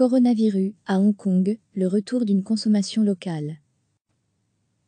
Coronavirus, à Hong Kong, le retour d'une consommation locale.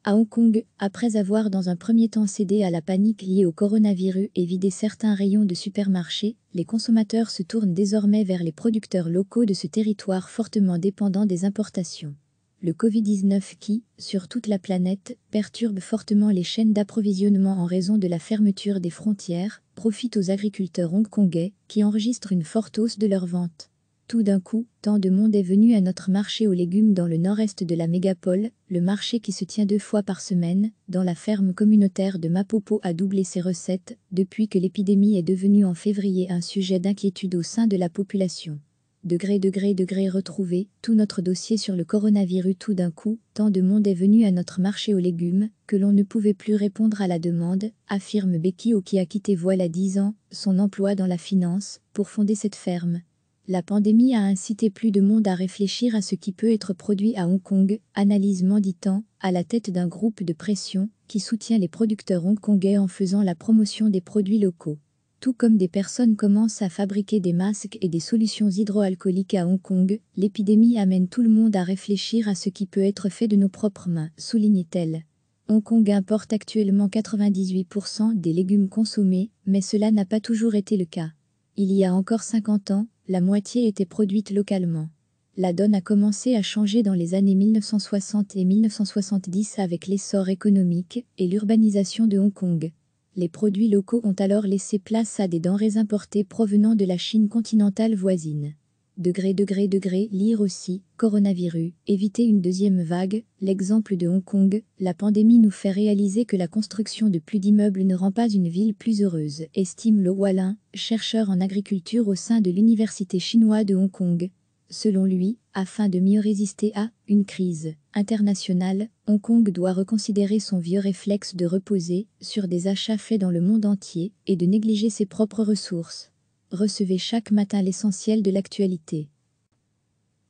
À Hong Kong, après avoir dans un premier temps cédé à la panique liée au coronavirus et vidé certains rayons de supermarchés, les consommateurs se tournent désormais vers les producteurs locaux de ce territoire fortement dépendant des importations. Le Covid-19 qui, sur toute la planète, perturbe fortement les chaînes d'approvisionnement en raison de la fermeture des frontières, profite aux agriculteurs hongkongais qui enregistrent une forte hausse de leurs ventes. Tout d'un coup, tant de monde est venu à notre marché aux légumes dans le nord-est de la mégapole, le marché qui se tient deux fois par semaine, dans la ferme communautaire de Mapopo a doublé ses recettes, depuis que l'épidémie est devenue en février un sujet d'inquiétude au sein de la population degré degré degré retrouvé, tout notre dossier sur le coronavirus tout d'un coup, tant de monde est venu à notre marché aux légumes, que l'on ne pouvait plus répondre à la demande, affirme Becky qui a quitté voilà dix ans, son emploi dans la finance, pour fonder cette ferme. La pandémie a incité plus de monde à réfléchir à ce qui peut être produit à Hong Kong, analyse Manditan, à la tête d'un groupe de pression qui soutient les producteurs hongkongais en faisant la promotion des produits locaux. Tout comme des personnes commencent à fabriquer des masques et des solutions hydroalcooliques à Hong Kong, l'épidémie amène tout le monde à réfléchir à ce qui peut être fait de nos propres mains, souligne-t-elle. Hong Kong importe actuellement 98% des légumes consommés, mais cela n'a pas toujours été le cas. Il y a encore 50 ans, la moitié était produite localement. La donne a commencé à changer dans les années 1960 et 1970 avec l'essor économique et l'urbanisation de Hong Kong. Les produits locaux ont alors laissé place à des denrées importées provenant de la Chine continentale voisine. Degré, degré, degré, lire aussi, coronavirus, éviter une deuxième vague, l'exemple de Hong Kong, la pandémie nous fait réaliser que la construction de plus d'immeubles ne rend pas une ville plus heureuse, estime Le Wallin, chercheur en agriculture au sein de l'université chinoise de Hong Kong. Selon lui, afin de mieux résister à une crise internationale, Hong Kong doit reconsidérer son vieux réflexe de reposer sur des achats faits dans le monde entier et de négliger ses propres ressources recevez chaque matin l'essentiel de l'actualité.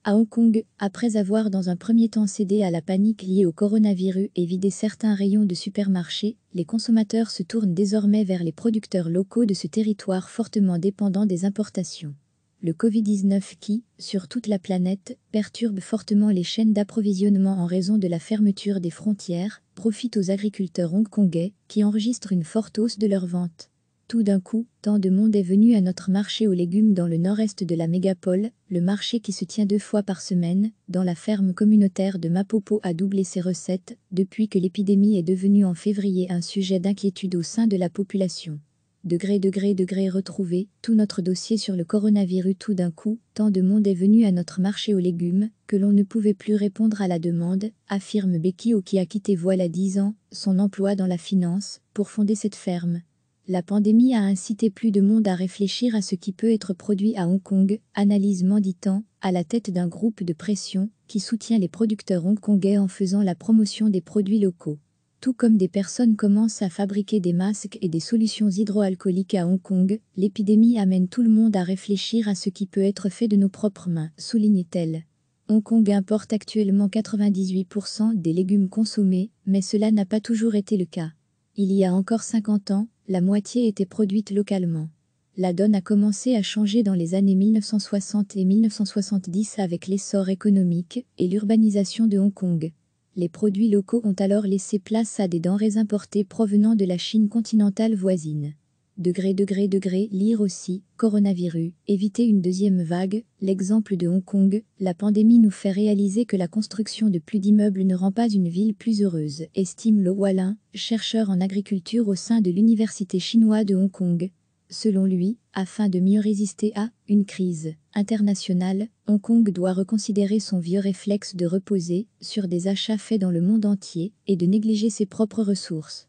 À Hong Kong, après avoir dans un premier temps cédé à la panique liée au coronavirus et vidé certains rayons de supermarchés, les consommateurs se tournent désormais vers les producteurs locaux de ce territoire fortement dépendant des importations. Le Covid-19 qui, sur toute la planète, perturbe fortement les chaînes d'approvisionnement en raison de la fermeture des frontières, profite aux agriculteurs hongkongais qui enregistrent une forte hausse de leurs ventes. Tout d'un coup, tant de monde est venu à notre marché aux légumes dans le nord-est de la mégapole, le marché qui se tient deux fois par semaine, dans la ferme communautaire de Mapopo a doublé ses recettes, depuis que l'épidémie est devenue en février un sujet d'inquiétude au sein de la population. Degré, degré, degré retrouvé, tout notre dossier sur le coronavirus tout d'un coup, tant de monde est venu à notre marché aux légumes, que l'on ne pouvait plus répondre à la demande, affirme Bekio qui a quitté voilà dix ans, son emploi dans la finance, pour fonder cette ferme. La pandémie a incité plus de monde à réfléchir à ce qui peut être produit à Hong Kong, analyse Manditan, à la tête d'un groupe de pression qui soutient les producteurs hongkongais en faisant la promotion des produits locaux. Tout comme des personnes commencent à fabriquer des masques et des solutions hydroalcooliques à Hong Kong, l'épidémie amène tout le monde à réfléchir à ce qui peut être fait de nos propres mains, soulignait-elle. Hong Kong importe actuellement 98% des légumes consommés, mais cela n'a pas toujours été le cas. Il y a encore 50 ans, la moitié était produite localement. La donne a commencé à changer dans les années 1960 et 1970 avec l'essor économique et l'urbanisation de Hong Kong. Les produits locaux ont alors laissé place à des denrées importées provenant de la Chine continentale voisine. Degré, degré, degré, lire aussi, coronavirus, éviter une deuxième vague, l'exemple de Hong Kong, la pandémie nous fait réaliser que la construction de plus d'immeubles ne rend pas une ville plus heureuse, estime Lo Wallin, chercheur en agriculture au sein de l'université chinoise de Hong Kong. Selon lui, afin de mieux résister à une crise internationale, Hong Kong doit reconsidérer son vieux réflexe de reposer sur des achats faits dans le monde entier et de négliger ses propres ressources.